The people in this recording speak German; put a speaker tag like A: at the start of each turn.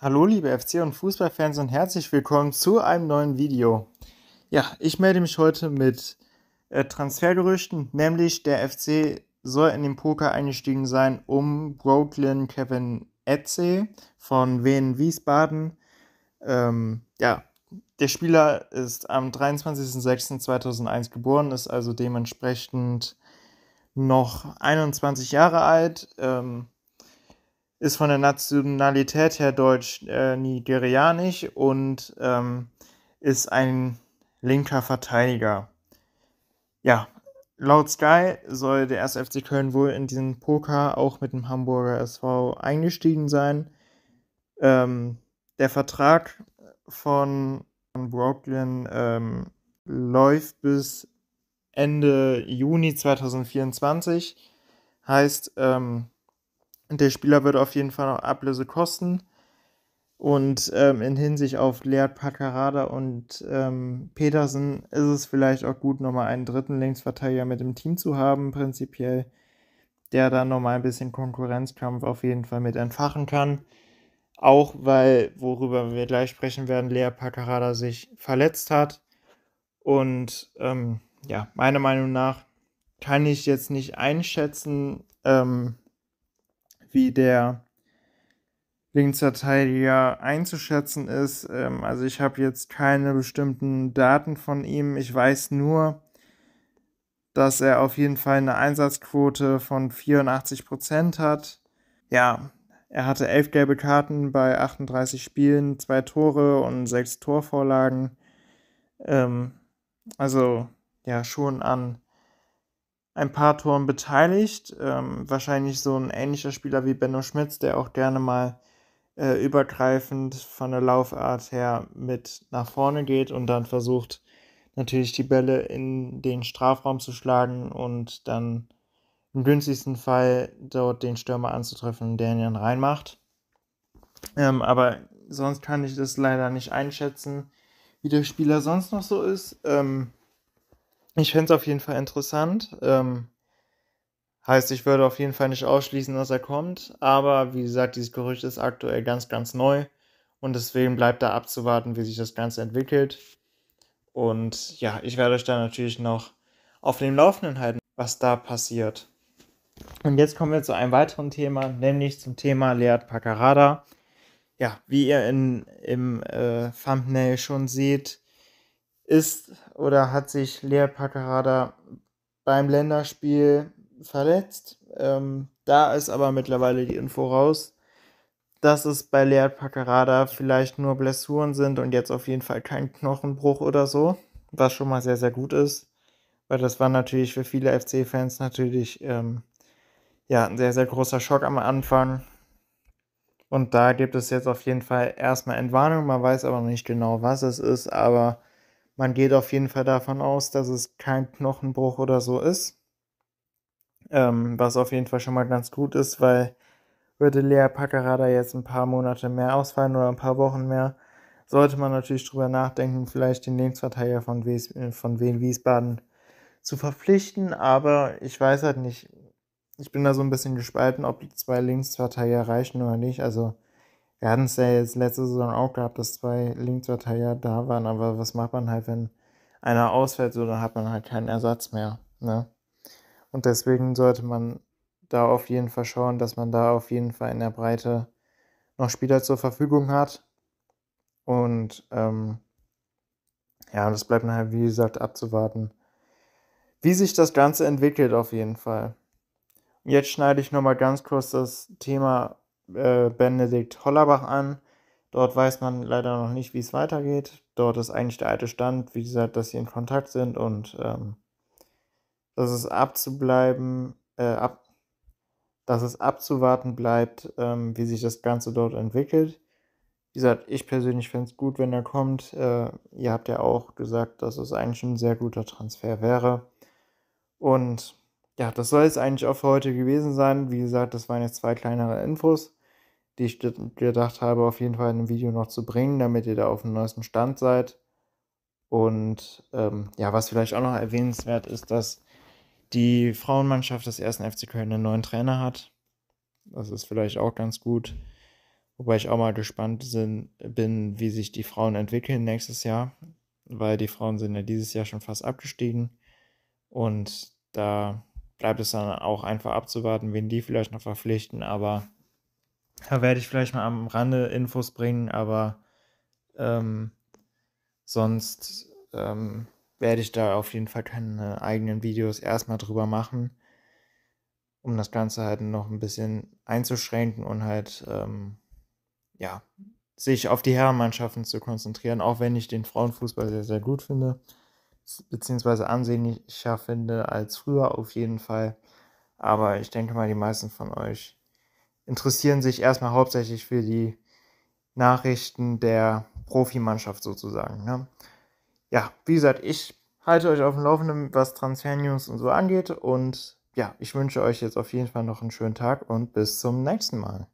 A: Hallo liebe FC und Fußballfans und herzlich willkommen zu einem neuen Video. Ja, ich melde mich heute mit äh, Transfergerüchten, nämlich der FC soll in den Poker eingestiegen sein, um Brooklyn Kevin Etze von Wien Wiesbaden. Ähm, ja, der Spieler ist am 23.06.2001 geboren, ist also dementsprechend noch 21 Jahre alt. Ähm, ist von der Nationalität her deutsch-nigerianisch äh, und ähm, ist ein linker Verteidiger. Ja, laut Sky soll der 1. FC Köln wohl in diesen Poker auch mit dem Hamburger SV eingestiegen sein. Ähm, der Vertrag von Brooklyn ähm, läuft bis Ende Juni 2024. Heißt, ähm, der Spieler wird auf jeden Fall noch Ablöse kosten. Und ähm, in Hinsicht auf Leert Paccarada und ähm, Petersen ist es vielleicht auch gut, nochmal einen dritten Linksverteidiger mit im Team zu haben, prinzipiell, der dann nochmal ein bisschen Konkurrenzkampf auf jeden Fall mit entfachen kann. Auch weil, worüber wir gleich sprechen werden, Lea Paccarada sich verletzt hat. Und ähm, ja, meiner Meinung nach kann ich jetzt nicht einschätzen, ähm, wie der Linksverteidiger einzuschätzen ist. Ähm, also ich habe jetzt keine bestimmten Daten von ihm. Ich weiß nur, dass er auf jeden Fall eine Einsatzquote von 84% hat. Ja, er hatte elf gelbe Karten bei 38 Spielen, zwei Tore und sechs Torvorlagen. Ähm, also ja, schon an ein paar Toren beteiligt. Ähm, wahrscheinlich so ein ähnlicher Spieler wie Benno Schmitz, der auch gerne mal äh, übergreifend von der Laufart her mit nach vorne geht und dann versucht, natürlich die Bälle in den Strafraum zu schlagen und dann im günstigsten Fall dort den Stürmer anzutreffen, der ihn dann reinmacht. Ähm, aber sonst kann ich das leider nicht einschätzen, wie der Spieler sonst noch so ist. Ähm, ich finde es auf jeden Fall interessant. Ähm, heißt, ich würde auf jeden Fall nicht ausschließen, dass er kommt. Aber wie gesagt, dieses Gerücht ist aktuell ganz, ganz neu. Und deswegen bleibt da abzuwarten, wie sich das Ganze entwickelt. Und ja, ich werde euch da natürlich noch auf dem Laufenden halten, was da passiert. Und jetzt kommen wir zu einem weiteren Thema, nämlich zum Thema Lead Pacarada. Ja, wie ihr in, im äh, Thumbnail schon seht, ist oder hat sich Lea Paccarada beim Länderspiel verletzt. Ähm, da ist aber mittlerweile die Info raus, dass es bei Lea Paccarada vielleicht nur Blessuren sind und jetzt auf jeden Fall kein Knochenbruch oder so, was schon mal sehr, sehr gut ist, weil das war natürlich für viele FC-Fans natürlich ähm, ja, ein sehr, sehr großer Schock am Anfang. Und da gibt es jetzt auf jeden Fall erstmal Entwarnung. Man weiß aber noch nicht genau, was es ist, aber man geht auf jeden Fall davon aus, dass es kein Knochenbruch oder so ist. Ähm, was auf jeden Fall schon mal ganz gut ist, weil würde Lea Paccarada jetzt ein paar Monate mehr ausfallen oder ein paar Wochen mehr, sollte man natürlich drüber nachdenken, vielleicht den Linksverteidiger von, Wies äh, von Wien Wiesbaden zu verpflichten. Aber ich weiß halt nicht, ich bin da so ein bisschen gespalten, ob die zwei Linksverteidiger reichen oder nicht. Also wir hatten es ja jetzt letzte Saison auch gehabt, dass zwei Linksverteidiger da waren, aber was macht man halt, wenn einer ausfällt, so dann hat man halt keinen Ersatz mehr. Ne? Und deswegen sollte man da auf jeden Fall schauen, dass man da auf jeden Fall in der Breite noch Spieler zur Verfügung hat. Und ähm, ja, das bleibt nachher, halt, wie gesagt, abzuwarten, wie sich das Ganze entwickelt auf jeden Fall. Jetzt schneide ich nochmal ganz kurz das Thema äh, Benedikt Hollerbach an. Dort weiß man leider noch nicht, wie es weitergeht. Dort ist eigentlich der alte Stand, wie gesagt, dass sie in Kontakt sind und ähm, dass es abzubleiben, äh, ab, dass es abzuwarten bleibt, ähm, wie sich das Ganze dort entwickelt. Wie gesagt, ich persönlich fände es gut, wenn er kommt. Äh, ihr habt ja auch gesagt, dass es eigentlich ein sehr guter Transfer wäre. Und ja, das soll es eigentlich auch für heute gewesen sein. Wie gesagt, das waren jetzt zwei kleinere Infos die ich gedacht habe, auf jeden Fall in einem Video noch zu bringen, damit ihr da auf dem neuesten Stand seid. Und ähm, ja, was vielleicht auch noch erwähnenswert ist, dass die Frauenmannschaft des ersten FC Köln einen neuen Trainer hat. Das ist vielleicht auch ganz gut. Wobei ich auch mal gespannt sind, bin, wie sich die Frauen entwickeln nächstes Jahr, weil die Frauen sind ja dieses Jahr schon fast abgestiegen. Und da bleibt es dann auch einfach abzuwarten, wen die vielleicht noch verpflichten. Aber da werde ich vielleicht mal am Rande Infos bringen, aber ähm, sonst ähm, werde ich da auf jeden Fall keine eigenen Videos erstmal drüber machen, um das Ganze halt noch ein bisschen einzuschränken und halt, ähm, ja, sich auf die Herrenmannschaften zu konzentrieren, auch wenn ich den Frauenfußball sehr, sehr gut finde, beziehungsweise ansehnlicher finde als früher auf jeden Fall. Aber ich denke mal, die meisten von euch interessieren sich erstmal hauptsächlich für die Nachrichten der Profimannschaft sozusagen. Ne? Ja, wie gesagt, ich halte euch auf dem Laufenden, was Transfer-News und so angeht. Und ja, ich wünsche euch jetzt auf jeden Fall noch einen schönen Tag und bis zum nächsten Mal.